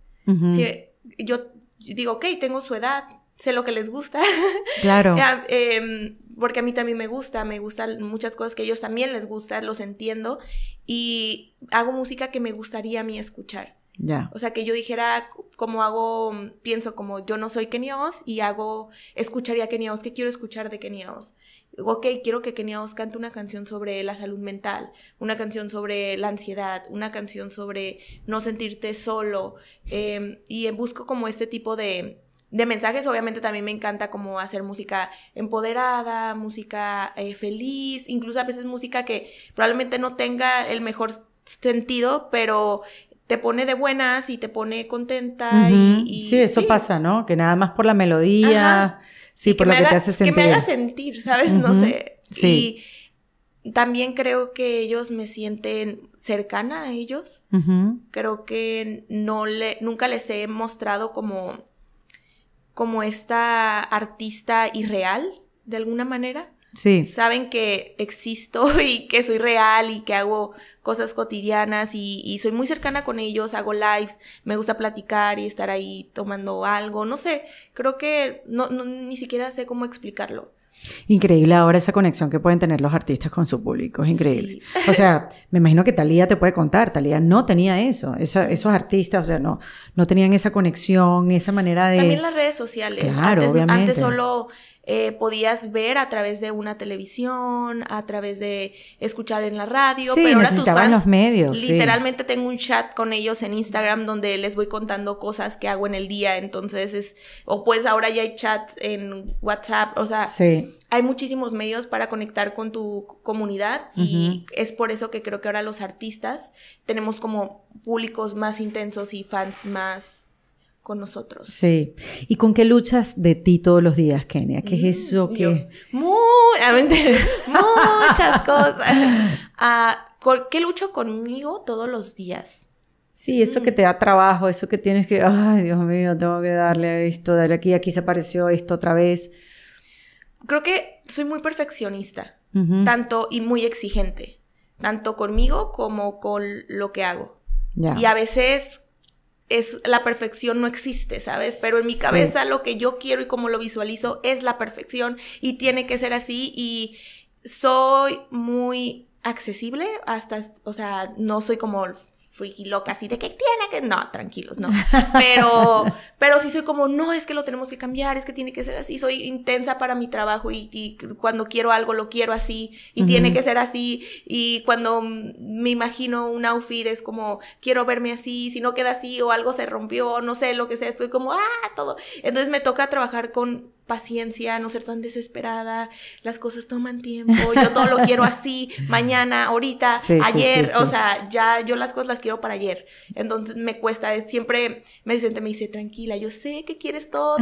yo digo, ok, tengo su edad, sé lo que les gusta. Claro. Em, porque a mí también me gusta, me gustan muchas cosas que a ellos también les gustan, los entiendo y hago música que me gustaría a mí escuchar. Ya. O sea, que yo dijera, como hago, pienso como yo no soy Kenia y hago, escucharía Kenia Oz, ¿qué quiero escuchar de Kenia ok, quiero que Kenia Os cante una canción sobre la salud mental, una canción sobre la ansiedad, una canción sobre no sentirte solo, em, y busco como este tipo de, mensajes, obviamente también me encanta como hacer música empoderada, música eh, feliz, incluso a veces música que probablemente no tenga el mejor sentido, pero te pone de buenas y te pone contenta. y, sí, eso pasa, ¿no? Que nada más por la melodía. Sí, por lo que te hace sentir. Que me haga sentir, ¿sabes? No sé. Sí. Y también creo que ellos me sienten cercana a ellos. Creo que no le, nunca les he mostrado como, como esta artista irreal, de alguna manera. Saben que existo y que soy real y que hago cosas cotidianas y, soy muy cercana con ellos, hago lives, me gusta platicar y estar ahí tomando algo, no sé, creo que no, ni siquiera sé cómo explicarlo. Increíble ahora esa conexión que pueden tener los artistas con su público, es increíble. O sea, me imagino que Talía te puede contar, Talía no tenía eso, esos artistas, o sea, no, no tenían esa conexión, esa manera de... También las redes sociales, claro, obviamente. antes solo eh, podías ver a través de una televisión, a través de escuchar en la radio. Sí, pero ahora tus fans, los medios. Literalmente tengo un chat con ellos en Instagram donde les voy contando cosas que hago en el día. Entonces es, o pues ahora ya hay chats en WhatsApp, o sea, hay muchísimos medios para conectar con tu comunidad y es por eso que creo que ahora los artistas tenemos como públicos más intensos y fans más con nosotros. Sí. ¿Y con qué luchas de ti todos los días, Kenia? ¿Qué es mm, eso que...? Ah, muchas cosas. Ah, qué lucho conmigo todos los días? Sí, eso que te da trabajo, eso que tienes que, ay Dios mío, tengo que darle a esto, darle aquí, aquí se apareció esto otra vez. Creo que soy muy perfeccionista, tanto y muy exigente, tanto conmigo como con lo que hago. Y a veces es la perfección no existe, ¿sabes? Pero en mi cabeza lo que yo quiero y como lo visualizo es la perfección y tiene que ser así y soy muy accesible hasta, o sea, no soy como freaky loca, así de que tiene que. No, tranquilos, no. Pero, pero sí soy como, no, es que lo tenemos que cambiar, es que tiene que ser así. Soy intensa para mi trabajo y, cuando quiero algo lo quiero así y tiene que ser así. Y cuando me imagino un outfit es como, quiero verme así, si no queda así o algo se rompió, no sé lo que sea, estoy como, ah, todo. Entonces me toca trabajar con paciencia, no ser tan desesperada, las cosas toman tiempo, yo todo lo quiero así, mañana, ahorita, ayer, o sea, ya yo las cosas las quiero para ayer. Entonces me cuesta, siempre me dicen, me dice, tranquila, yo sé que quieres todo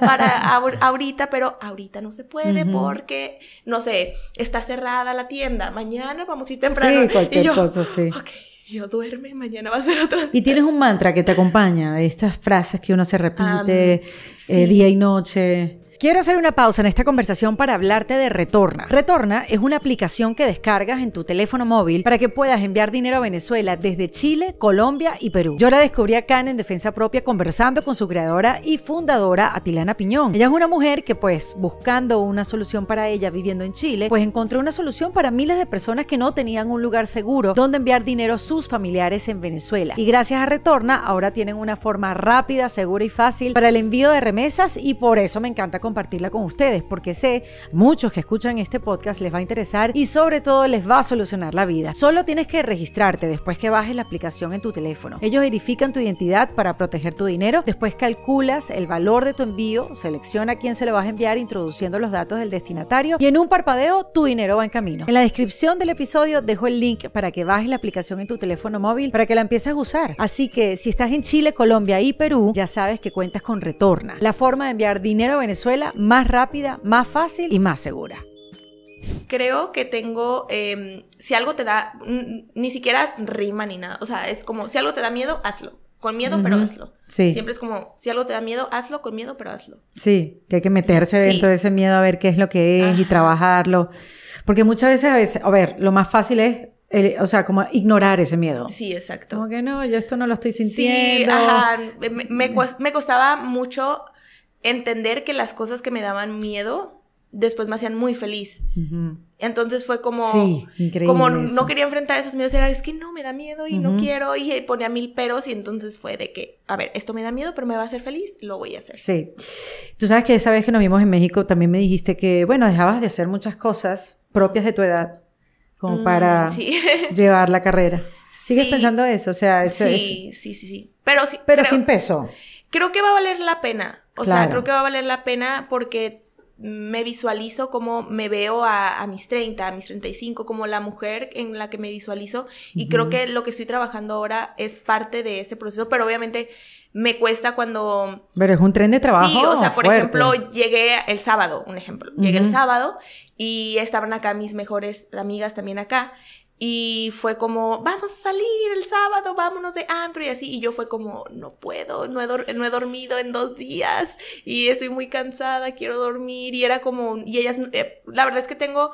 para ahorita, pero ahorita no se puede porque, no sé, está cerrada la tienda, mañana vamos a ir temprano. Sí, cualquier yo, cosa, sí. Okay yo duerme, mañana va a ser otra. Y tienes un mantra que te acompaña, de estas frases que uno se repite eh, día y noche. Quiero hacer una pausa en esta conversación para hablarte de Retorna. Retorna es una aplicación que descargas en tu teléfono móvil para que puedas enviar dinero a Venezuela desde Chile, Colombia y Perú. Yo la descubrí acá en Defensa Propia conversando con su creadora y fundadora Atilana Piñón. Ella es una mujer que pues buscando una solución para ella viviendo en Chile, pues encontró una solución para miles de personas que no tenían un lugar seguro donde enviar dinero a sus familiares en Venezuela. Y gracias a Retorna ahora tienen una forma rápida, segura y fácil para el envío de remesas y por eso me encanta compartirla con ustedes, porque sé muchos que escuchan este podcast les va a interesar y sobre todo les va a solucionar la vida. Solo tienes que registrarte después que bajes la aplicación en tu teléfono. Ellos verifican tu identidad para proteger tu dinero, después calculas el valor de tu envío, selecciona a quién se lo vas a enviar introduciendo los datos del destinatario y en un parpadeo tu dinero va en camino. En la descripción del episodio dejo el link para que bajes la aplicación en tu teléfono móvil para que la empieces a usar. Así que si estás en Chile, Colombia y Perú, ya sabes que cuentas con Retorna, la forma de enviar dinero a Venezuela más rápida, más fácil y más segura. Creo que tengo, em, si algo te da, ni siquiera rima ni nada, o sea, es como, si algo te da miedo, hazlo. Con miedo, pero hazlo. Sí. Siempre es como, si algo te da miedo, hazlo con miedo, pero hazlo. Sí, que hay que meterse dentro de ese miedo a ver qué es lo que es y trabajarlo. Porque muchas veces, a veces, a ver, lo más fácil es o sea, como ignorar ese miedo. Sí, exacto. Como que no, yo esto no lo estoy sintiendo. Sí, ajá. me costaba mucho entender que las cosas que me daban miedo después me hacían muy feliz. Entonces fue como, como no quería enfrentar esos miedos, era es que no, me da miedo y no quiero y ponía mil peros y entonces fue de que, a ver, esto me da miedo, pero me va a hacer feliz, lo voy a hacer. Sí. Tú sabes que esa vez que nos vimos en México también me dijiste que, bueno, dejabas de hacer muchas cosas propias de tu edad como mm, para llevar la carrera. ¿Sigues pensando eso? O sea, sí, sí, sí, sí. Pero, sí, pero sin peso creo que va a valer la pena. O sea, creo que va a valer la pena porque me visualizo como me veo a, mis 30, a mis 35, como la mujer en la que me visualizo. Y creo que lo que estoy trabajando ahora es parte de ese proceso, pero obviamente me cuesta cuando... Pero es un tren de trabajo. Sí, o sea, por ejemplo, llegué el sábado, un ejemplo. Llegué el sábado y estaban acá mis mejores amigas también acá. Y fue como, vamos a salir el sábado, vámonos de antro y así. Y yo fue como, no puedo, no he, no he dormido en dos días y estoy muy cansada, quiero dormir. Y era como, y ellas, eh, la verdad es que tengo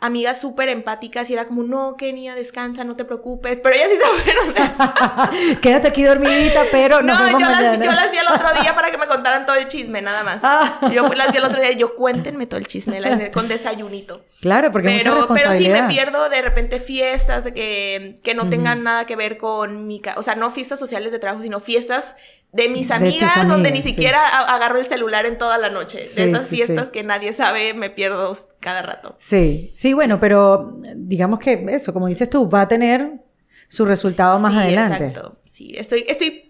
amigas súper empáticas y era como, no, Kenia, descansa, no te preocupes, pero ellas sí se fueron. Quédate aquí dormidita, pero no. yo las, yo las, vi el otro día para que me contaran todo el chisme, nada más. Ah. Yo las vi el otro día y yo cuéntenme todo el chisme con desayunito. Claro, porque pero, mucha Pero sí me pierdo de repente fiestas que, no tengan nada que ver con mi... O sea, no fiestas sociales de trabajo, sino fiestas de mis amigas, donde ni siquiera agarro el celular en toda la noche. de esas fiestas que nadie sabe, me pierdo cada rato. Sí, sí, bueno, pero digamos que eso, como dices tú, va a tener su resultado más adelante. Exacto. Sí, estoy, estoy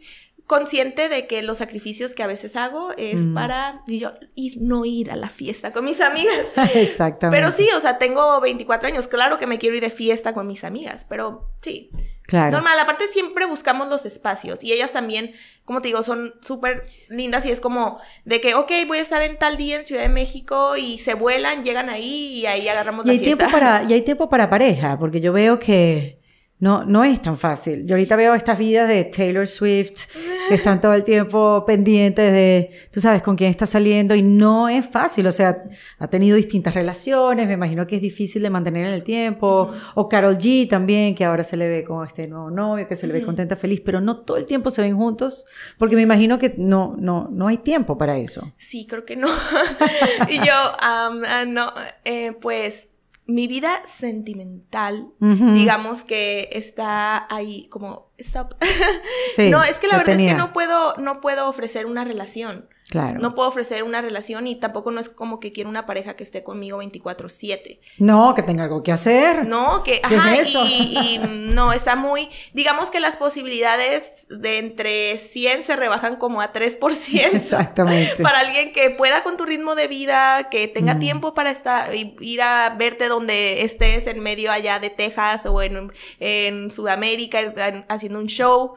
consciente de que los sacrificios que a veces hago es para yo ir, no ir a la fiesta con mis amigas. Exactamente. Pero sí, o sea, tengo 24 años, claro que me quiero ir de fiesta con mis amigas, pero sí. Claro. Normal, aparte siempre buscamos los espacios y ellas también, como te digo, son súper lindas y es como de que, ok, voy a estar en tal día en Ciudad de México y se vuelan, llegan ahí y ahí agarramos ¿Y Tiempo para, y hay tiempo para pareja, porque yo veo que no, no es tan fácil. Yo ahorita veo estas vidas de Taylor Swift, que están todo el tiempo pendientes de, tú sabes, con quién está saliendo y no es fácil. O sea, ha tenido distintas relaciones, me imagino que es difícil de mantener en el tiempo. O Carol G también, que ahora se le ve con este nuevo novio, que se le ve contenta, feliz, pero no todo el tiempo se ven juntos, porque me imagino que no, no, no hay tiempo para eso. Sí, creo que no. y yo, ah, no, eh, pues mi vida sentimental, digamos que está ahí como stop. no, es que la verdad es que no puedo, no puedo ofrecer una relación. No puedo ofrecer una relación y tampoco no es como que quiero una pareja que esté conmigo 24/7. No, que tenga algo que hacer. No, que... Ajá, eso? Y, no, está muy... Digamos que las posibilidades de entre 100 se rebajan como a 3%. Exactamente. Para alguien que pueda con tu ritmo de vida, que tenga mm. tiempo para estar, ir a verte donde estés en medio allá de Texas o en, en Sudamérica haciendo un show.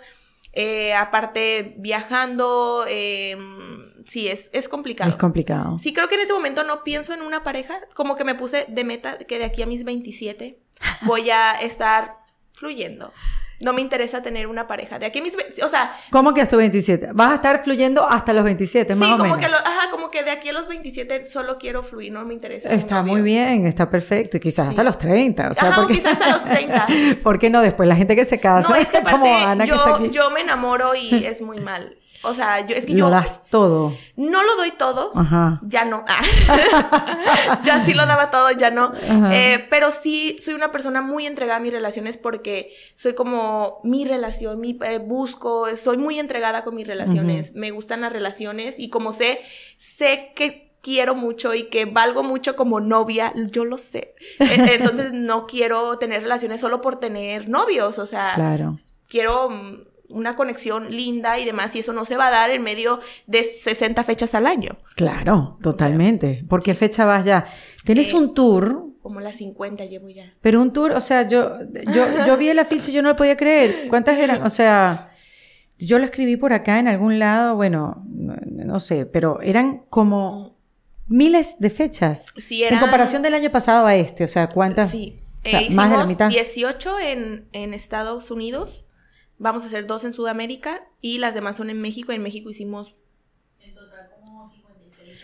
Eh, aparte, viajando. Em, sí, es, complicado. Es complicado. Sí, creo que en este momento no pienso en una pareja, como que me puse de meta que de aquí a mis 27 voy a estar fluyendo. No me interesa tener una pareja. De aquí a mis... O sea... ¿Cómo que hasta 27? Vas a estar fluyendo hasta los 27, más o como Que como que de aquí a los 27 solo quiero fluir, no me interesa. Está muy bien, está perfecto. Y quizás hasta los 30. O sea, quizás hasta los 30. ¿Por qué no? Después la gente que se casa no, es como yo, Yo me enamoro y es muy mal. O sea, yo es que lo yo. das todo. No lo doy todo. Ajá. Ya no. ya sí lo daba todo, ya no. Eh, pero sí soy una persona muy entregada a mis relaciones porque soy como mi relación, mi eh, busco, soy muy entregada con mis relaciones. Me gustan las relaciones y como sé, sé que quiero mucho y que valgo mucho como novia, yo lo sé. E, entonces no quiero tener relaciones solo por tener novios, o sea, claro. quiero una conexión linda y demás, y eso no se va a dar en medio de 60 fechas al año. Claro, totalmente. porque ¿Por qué fecha vas ya? Tenés eh, un tour. Como las 50 llevo ya. Pero un tour, o sea, yo, yo, vi el afiche y yo no lo podía creer. ¿Cuántas eran? O sea, yo lo escribí por acá en algún lado, bueno, no, sé, pero eran como miles de fechas. Sí, En comparación del año pasado a este, o sea, ¿cuántas? Sí. Eh, más de la mitad. 18 en, en Estados Unidos Vamos a hacer dos en Sudamérica y las demás son en México. En México hicimos... En total como 56.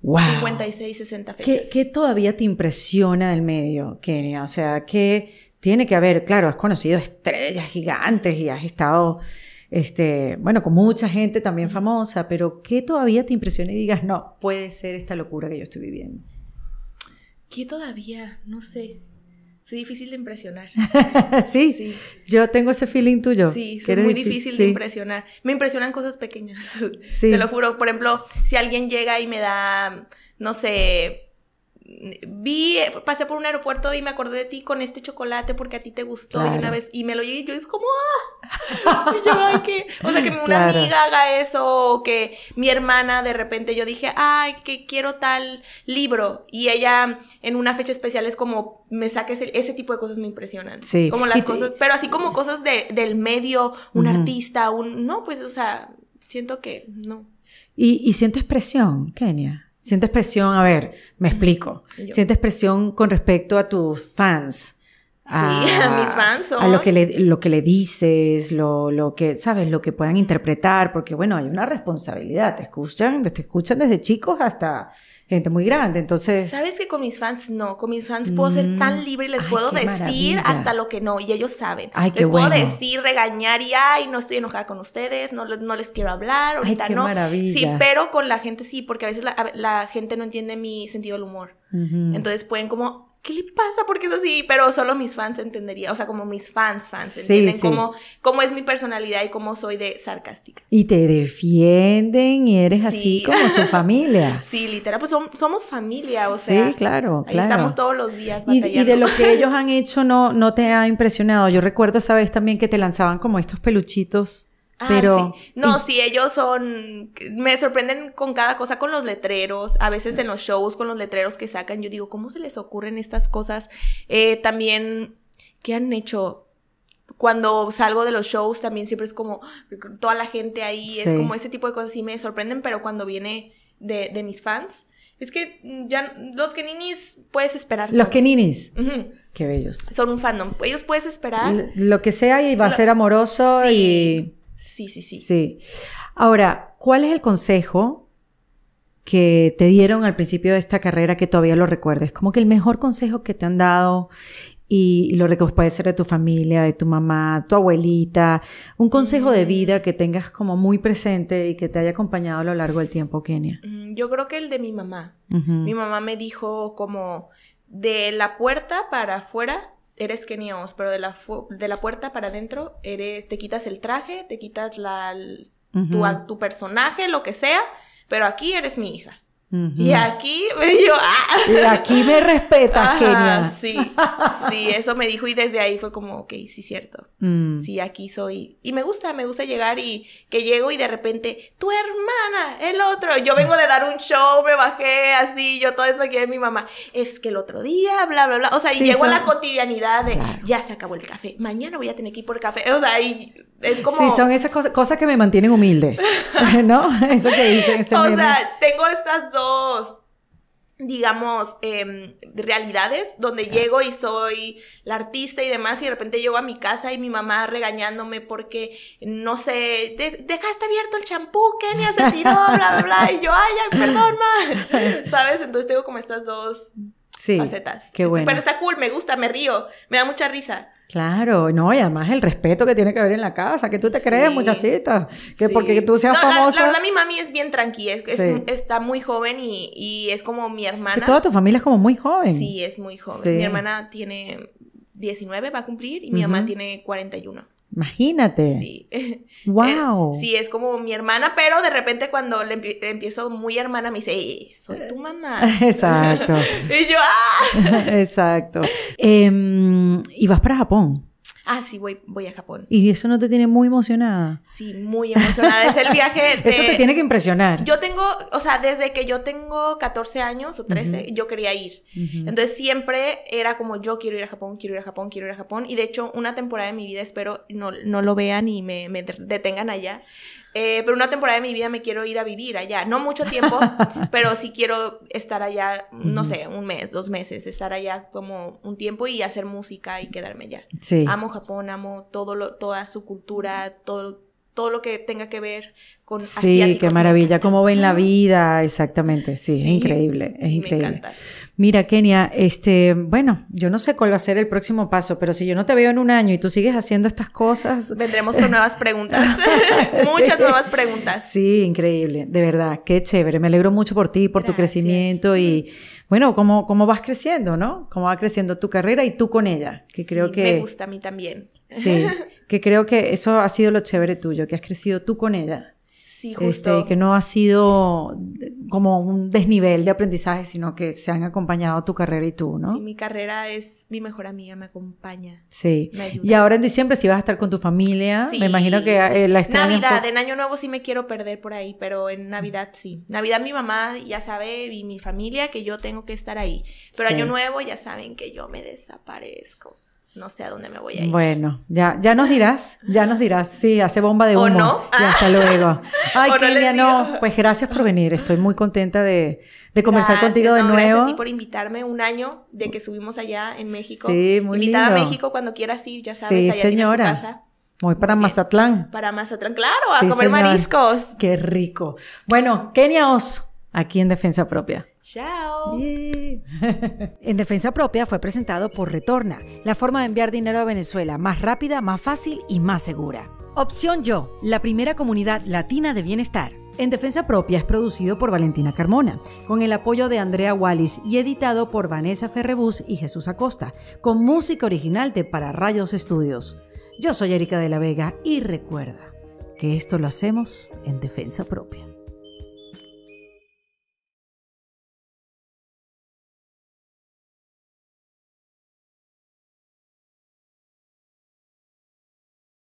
56, 60 fechas. ¿Qué, todavía te impresiona del medio, Kenia? O sea, ¿qué tiene que haber, claro, has conocido estrellas gigantes y has estado, este, bueno, con mucha gente también famosa, pero ¿qué todavía te impresiona y digas, no, puede ser esta locura que yo estoy viviendo? ¿Qué todavía? No sé. Es difícil de impresionar. ¿Sí? yo tengo ese feeling tuyo. Sí, es muy difícil, de impresionar. Me impresionan cosas pequeñas. Sí. Te lo juro. Por ejemplo, si alguien llega y me da, no sé, vi, pasé por un aeropuerto y me acordé de ti con este chocolate porque a ti te gustó y una vez, y me lo llegué y yo es como, ¡ah! Y yo, ay, o sea, que una amiga haga eso, o que mi hermana de repente yo dije, ay, que quiero tal libro, y ella en una fecha especial es como, me saques ese, tipo de cosas me impresionan. Sí. Como las cosas, pero así como cosas del medio, un artista, un, no, pues, o sea, siento que no. ¿Y, y sientes presión, Kenia? Sientes presión, a ver, me explico. Sientes presión con respecto a tus fans. sí, a mis ah, fans. A lo que le, lo que le dices, lo, lo, que, ¿sabes? Lo que puedan interpretar, porque bueno, hay una responsabilidad. Te escuchan, te escuchan desde chicos hasta gente muy grande, entonces... Sabes que con mis fans no, con mis fans puedo ser tan mm. libre y les puedo decir hasta lo que no, y ellos saben. Ay, les puedo decir, regañar y, ay, no estoy enojada con ustedes, no, no les quiero hablar, ahorita ay, no. Sí, pero con la gente sí, porque a veces la, gente no entiende mi sentido del humor. Entonces pueden como ¿qué le pasa? Porque es así, pero solo mis fans entenderían, o sea, como mis fans, fans, entienden Cómo, es mi personalidad y cómo soy de sarcástica. Y te defienden y eres así como su familia. sí, literal, pues son, somos familia, o sea. Sí, claro, ahí estamos todos los días batallando. Y, de lo que ellos han hecho no, no te ha impresionado. Yo recuerdo esa vez también que te lanzaban como estos peluchitos Ah, pero. sí. No, sí, ellos son. Me sorprenden con cada cosa, con los letreros. A veces en los shows, con los letreros que sacan, yo digo, ¿cómo se les ocurren estas cosas? Eh, también, ¿qué han hecho? Cuando salgo de los shows, también siempre es como toda la gente ahí, es como ese tipo de cosas, sí me sorprenden, pero cuando viene de, de mis fans, es que ya los Keninis puedes esperar. Los Keninis. Uh Qué bellos. Son un fandom. Ellos puedes esperar. lo que sea y va a ser amoroso y Sí, sí, sí. Sí. Ahora, ¿cuál es el consejo que te dieron al principio de esta carrera que todavía lo recuerdes? Como que el mejor consejo que te han dado y lo que pues puede ser de tu familia, de tu mamá, tu abuelita, un consejo de vida mm. que tengas como muy presente y que te haya acompañado a lo largo del tiempo, Kenia. Mm, yo creo que el de mi mamá. Mi mamá me dijo como de la puerta para afuera eres Oz, pero de la, de la puerta para adentro eres, te quitas el traje, te quitas la, tu personaje, lo que sea, pero aquí eres mi hija. Y aquí me dijo, ah". Y aquí me respetas, Sí, sí, eso me dijo y desde ahí fue como, ok, sí, cierto. Mm. Sí, aquí soy. Y me gusta, me gusta llegar y que llego y de repente, tu hermana, el otro. Yo vengo de dar un show, me bajé así, yo todo esto aquí mi mamá. Es que el otro día, bla, bla, bla. O sea, y llegó la cotidianidad de, ya se acabó el café, mañana voy a tener que ir por café. O sea, y Sí, son esas cosas, cosas que me mantienen humilde, ¿no? Eso que dicen. Este o sea, tengo estas dos, digamos, em, realidades donde llego y soy la artista y demás y de repente llego a mi casa y mi mamá regañándome porque, no sé, de, dejaste abierto el champú, Kenia se tiró, bla, bla, bla, y yo, ay, ay perdón, ma, ¿sabes? Entonces tengo como estas dos... Sí, Qué este, bueno. Pero está cool, me gusta, me río, me da mucha risa. Claro, no, y además el respeto que tiene que haber en la casa, que tú te crees, muchachita, que porque tú seas famosa. La, verdad, mi mami es bien tranquila, es, está muy joven y, y, es como mi hermana. toda tu familia es como muy joven. Sí, es muy joven. Mi hermana tiene 19, va a cumplir, y mi mamá tiene 41. Imagínate. Sí. Wow. Eh, sí, es como mi hermana, pero de repente cuando le, empiezo muy hermana me dice, soy tu mamá. Exacto. y yo, ¡ah! Exacto. Em, y vas para Japón ah, sí, voy, voy a Japón. ¿Y eso no te tiene muy emocionada? Sí, muy emocionada. es el viaje. De... Eso te tiene que impresionar. Yo tengo, o sea, desde que yo tengo 14 años o 13, yo quería ir. Entonces siempre era como yo quiero ir a Japón, quiero ir a Japón, quiero ir a Japón. Y de hecho, una temporada de mi vida, espero no, lo vean y me, me detengan allá. Eh, pero una temporada de mi vida me quiero ir a vivir allá. No mucho tiempo, pero sí quiero estar allá, no sé, un mes, dos meses, estar allá como un tiempo y hacer música y quedarme allá. Amo Japón, amo todo toda su cultura, todo, todo lo que tenga que ver con Sí, qué maravilla, cómo ven la vida, exactamente, sí, es increíble, es increíble. Me encanta mira Kenia, este, bueno, yo no sé cuál va a ser el próximo paso, pero si yo no te veo en un año y tú sigues haciendo estas cosas... Vendremos con nuevas preguntas, muchas nuevas preguntas. Sí, increíble, de verdad, qué chévere, me alegro mucho por ti, por tu crecimiento y bueno, cómo, cómo vas creciendo, ¿no? Cómo va creciendo tu carrera y tú con ella, que creo que... Me gusta a mí también. Sí, que creo que eso ha sido lo chévere tuyo, que has crecido tú con ella Sí, este, justo. que no ha sido como un desnivel de aprendizaje, sino que se han acompañado tu carrera y tú, ¿no? Sí, mi carrera es mi mejor amiga, me acompaña. Sí. Y ahora en diciembre si vas a estar con tu familia. me imagino que eh, la Navidad, en Año Nuevo sí me quiero perder por ahí, pero en Navidad sí. Navidad mi mamá ya sabe y mi familia que yo tengo que estar ahí. Pero Año Nuevo ya saben que yo me desaparezco no sé a dónde me voy a ir. Bueno, ya, ya nos dirás, ya nos dirás. Sí, hace bomba de humo. ¿O no? Y hasta luego. Ay, Kenia, no, Pues gracias por venir. Estoy muy contenta de, conversar contigo de nuevo. Gracias a ti por invitarme un año de que subimos allá en México. Sí, muy Invitada a México cuando quieras ir, ya sabes, sí, señora. Voy para Mazatlán. Para Mazatlán, claro, a comer mariscos. Qué rico. Bueno, Kenia Os, aquí en Defensa Propia. ¡Chao! en defensa propia fue presentado por Retorna, la forma de enviar dinero a Venezuela más rápida, más fácil y más segura. Opción Yo, la primera comunidad latina de bienestar. En Defensa Propia es producido por Valentina Carmona, con el apoyo de Andrea Wallis y editado por Vanessa Ferrebus y Jesús Acosta, con música original de Para Rayos Estudios. Yo soy Erika de la Vega y recuerda que esto lo hacemos en Defensa Propia.